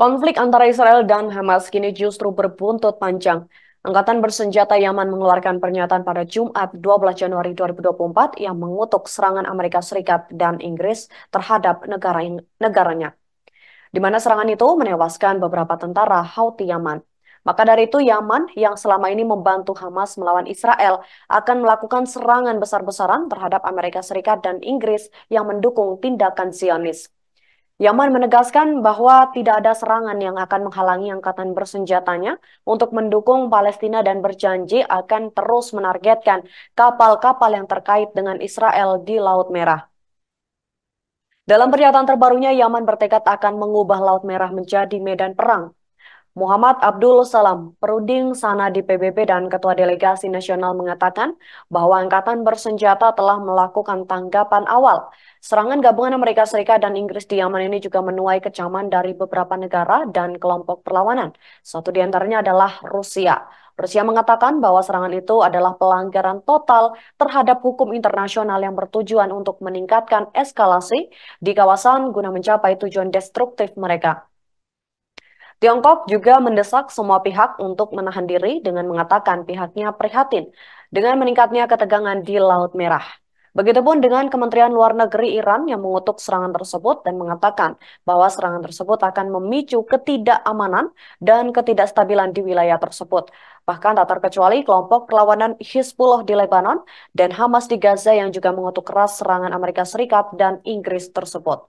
Konflik antara Israel dan Hamas kini justru berbuntut panjang. Angkatan bersenjata Yaman mengeluarkan pernyataan pada Jumat 12 Januari 2024 yang mengutuk serangan Amerika Serikat dan Inggris terhadap negara negaranya. Di mana serangan itu menewaskan beberapa tentara Houthi Yaman. Maka dari itu Yaman yang selama ini membantu Hamas melawan Israel akan melakukan serangan besar-besaran terhadap Amerika Serikat dan Inggris yang mendukung tindakan Zionis. Yaman menegaskan bahwa tidak ada serangan yang akan menghalangi angkatan bersenjatanya untuk mendukung Palestina dan berjanji akan terus menargetkan kapal-kapal yang terkait dengan Israel di Laut Merah. Dalam pernyataan terbarunya, Yaman bertekad akan mengubah Laut Merah menjadi medan perang Muhammad Abdul Salam, Peruding Sana di PBB dan Ketua Delegasi Nasional mengatakan bahwa Angkatan Bersenjata telah melakukan tanggapan awal. Serangan gabungan Amerika Serikat dan Inggris di Yaman ini juga menuai kecaman dari beberapa negara dan kelompok perlawanan. Satu di antaranya adalah Rusia. Rusia mengatakan bahwa serangan itu adalah pelanggaran total terhadap hukum internasional yang bertujuan untuk meningkatkan eskalasi di kawasan guna mencapai tujuan destruktif mereka. Tiongkok juga mendesak semua pihak untuk menahan diri dengan mengatakan pihaknya prihatin dengan meningkatnya ketegangan di Laut Merah. Begitupun dengan Kementerian Luar Negeri Iran yang mengutuk serangan tersebut dan mengatakan bahwa serangan tersebut akan memicu ketidakamanan dan ketidakstabilan di wilayah tersebut. Bahkan tak terkecuali kelompok perlawanan Hizbullah di Lebanon dan Hamas di Gaza yang juga mengutuk keras serangan Amerika Serikat dan Inggris tersebut.